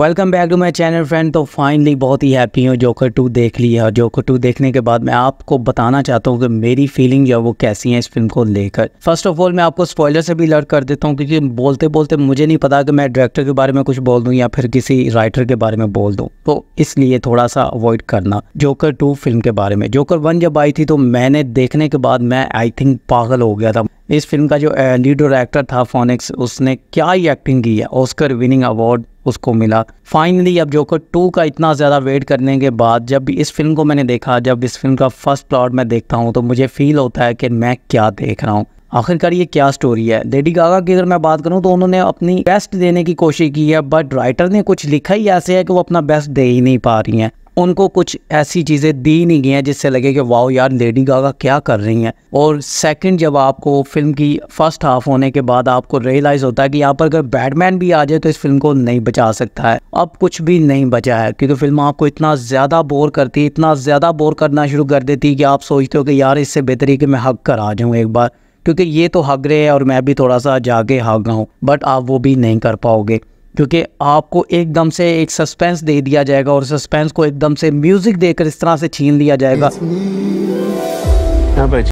welcome back to my channel friend तो finally बहुत ही हैप्पी हूँ जोकर टू देख ली है और जोकर टू देखने के बाद मैं आपको बताना चाहता हूँ कि मेरी फीलिंग जो है वो कैसी है इस फिल्म को लेकर फर्स्ट ऑफ ऑल मैं आपको स्पॉयलर से भी अलर्ट कर देता हूँ क्योंकि बोलते बोलते मुझे नहीं पता कि मैं डायरेक्टर के बारे में कुछ बोल दूँ या फिर किसी राइटर के बारे में बोल दूँ तो इसलिए थोड़ा सा अवॉइड करना जोकर टू फिल्म के बारे में जोकर वन जब आई थी तो मैंने देखने के बाद मैं आई थिंक पागल हो गया था इस फिल्म का जो लीड डायरेक्टर था फोनिक्स उसने क्या ही एक्टिंग की है ऑस्कर विनिंग अवार्ड उसको मिला फाइनली अब जोकर टू का इतना ज़्यादा वेट करने के बाद जब इस फिल्म को मैंने देखा जब इस फिल्म का फर्स्ट प्लॉट मैं देखता हूँ तो मुझे फील होता है कि मैं क्या देख रहा हूँ आखिरकार ये क्या स्टोरी है लेडी गागा की अगर मैं बात करूँ तो उन्होंने अपनी बेस्ट देने की कोशिश की है बट राइटर ने कुछ लिखा ही ऐसे है कि वो अपना बेस्ट दे ही नहीं पा रही हैं उनको कुछ ऐसी चीज़ें दी नहीं गई हैं जिससे लगे कि वाओ यार लेडी गागा क्या कर रही हैं और सेकंड जब आपको फिल्म की फर्स्ट हाफ होने के बाद आपको रियलाइज़ होता है कि यहाँ पर अगर बैटमैन भी आ जाए तो इस फिल्म को नहीं बचा सकता है अब कुछ भी नहीं बचा है क्योंकि फिल्म आपको इतना ज़्यादा बोर करती इतना ज़्यादा बोर करना शुरू कर देती कि आप सोचते हो कि यार इससे बेहतरी कि मैं हक कर आ जाऊँ एक बार क्योंकि ये तो हक रहे हैं और मैं भी थोड़ा सा जाके हक गाऊँ बट आप वो भी नहीं कर पाओगे क्योंकि आपको एकदम से एक सस्पेंस दे दिया जाएगा और सस्पेंस को एकदम से म्यूज़िक देकर इस तरह से छीन लिया जाएगा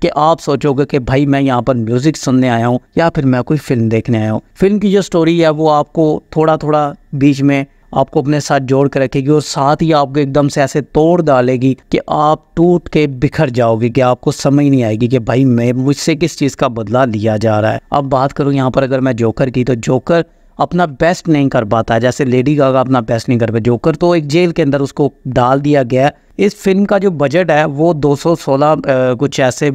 कि आप सोचोगे कि भाई मैं यहाँ पर म्यूज़िक सुनने आया हूँ या फिर मैं कोई फिल्म देखने आया हूँ फिल्म की जो स्टोरी है वो आपको थोड़ा थोड़ा बीच में आपको अपने साथ जोड़ कर रखेगी और साथ ही आपको एकदम से ऐसे तोड़ डालेगी कि आप टूट के बिखर जाओगे कि आपको समझ नहीं आएगी कि भाई मैं मुझसे किस चीज़ का बदला लिया जा रहा है अब बात करूँ यहाँ पर अगर मैं जोकर की तो जोकर अपना बेस्ट नहीं कर पाता है जैसे लेडी गागा अपना बेस्ट नहीं कर पाता जोकर तो एक जेल के अंदर उसको डाल दिया गया है इस फिल्म का जो बजट है वो 216 कुछ ऐसे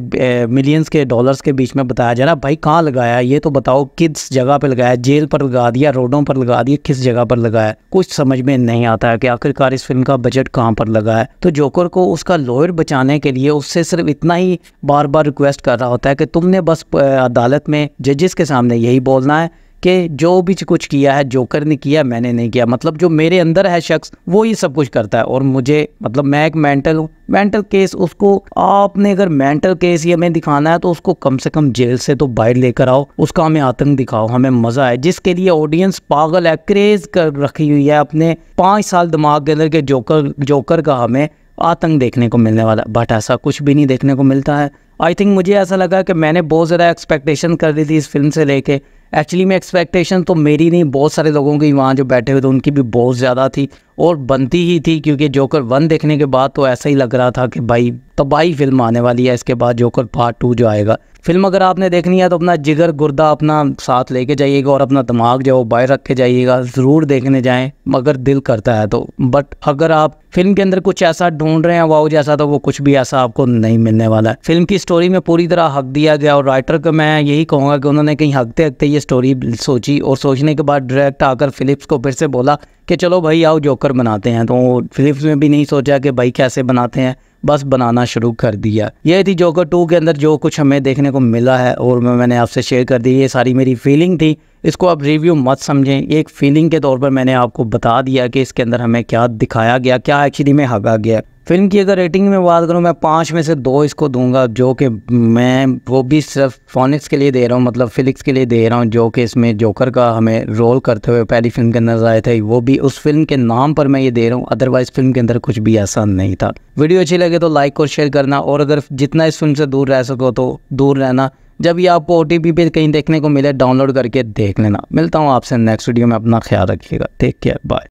मिलियंस के डॉलर्स के बीच में बताया जा रहा भाई कहाँ लगाया ये तो बताओ किस जगह पर लगाया जेल पर लगा दिया रोडों पर लगा दिया किस जगह पर लगाया कुछ समझ में नहीं आता है कि आखिरकार इस फिल्म का बजट कहाँ पर लगा है तो जोकर को उसका लॉयर बचाने के लिए उससे सिर्फ इतना ही बार बार रिक्वेस्ट कर रहा होता है कि तुमने बस अदालत में जजिस के सामने यही बोलना है कि जो भी कुछ किया है जोकर ने किया मैंने नहीं किया मतलब जो मेरे अंदर है शख्स वो ये सब कुछ करता है और मुझे मतलब मैं एक मेंटल हूँ मेंटल केस उसको आपने अगर मेंटल केस ही हमें दिखाना है तो उसको कम से कम जेल से तो बाहर लेकर आओ उसका हमें आतंक दिखाओ हमें मजा है जिसके लिए ऑडियंस पागल है क्रेज कर रखी हुई है अपने पाँच साल दिमाग के अंदर के जोकर जोकर का हमें आतंक देखने को मिलने वाला बट ऐसा कुछ भी नहीं देखने को मिलता है आई थिंक मुझे ऐसा लगा कि मैंने बहुत ज़्यादा एक्सपेक्टेशन कर दी थी इस फिल्म से लेके एक्चुअली में एक्सपेक्टेशन तो मेरी नहीं बहुत सारे लोगों की वहाँ जो बैठे हुए थे उनकी भी बहुत ज़्यादा थी और बनती ही थी क्योंकि जोकर वन देखने के बाद तो ऐसा ही लग रहा था कि भाई तबाही फिल्म आने वाली है इसके बाद जोकर पार्ट टू जो आएगा फिल्म अगर आपने देखनी है तो अपना जिगर गुर्दा अपना साथ लेके जाइएगा और अपना दिमाग जो बाहर रख के जाइएगा ज़रूर देखने जाएं मगर दिल करता है तो बट अगर आप फिल्म के अंदर कुछ ऐसा ढूंढ रहे हैं वाओ जैसा तो वो कुछ भी ऐसा आपको नहीं मिलने वाला है फिल्म की स्टोरी में पूरी तरह हक दिया गया और राइटर को मैं यही कहूँगा कि उन्होंने कहीं हकते हकते ये स्टोरी सोची और सोचने के बाद डायरेक्ट आकर फिलिप्स को फिर से बोला कि चलो भाई आओ जोकर बनाते हैं तो फिलिप्स में भी नहीं सोचा कि भाई कैसे बनाते हैं बस बनाना शुरू कर दिया ये थी जोकर टू के अंदर जो कुछ हमें देखने को मिला है और मैं मैंने आपसे शेयर कर दी ये सारी मेरी फीलिंग थी इसको आप रिव्यू मत समझें एक फीलिंग के तौर पर मैंने आपको बता दिया कि इसके अंदर हमें क्या दिखाया गया क्या एक्चुअली में हगा गया फिल्म की अगर रेटिंग में बात करूँ मैं पाँच में से दो इसको दूंगा जो कि मैं वो भी सिर्फ फोनिक्स के लिए दे रहा हूँ मतलब फिलिक्स के लिए दे रहा हूँ जो कि इसमें जोकर का हमें रोल करते हुए पहली फिल्म के अंदर आए थे वो भी उस फिल्म के नाम पर मैं ये दे रहा हूँ अदरवाइज़ फिल्म के अंदर कुछ भी ऐसा नहीं था वीडियो अच्छी लगे तो लाइक और शेयर करना और अगर जितना इस फिल्म से दूर रह सको तो दूर रहना जब ये आपको ओ टी पी पे कहीं देखने को मिले डाउनलोड करके देख लेना मिलता हूँ आपसे नेक्स्ट वीडियो में अपना ख्याल रखिएगा टेक केयर बाय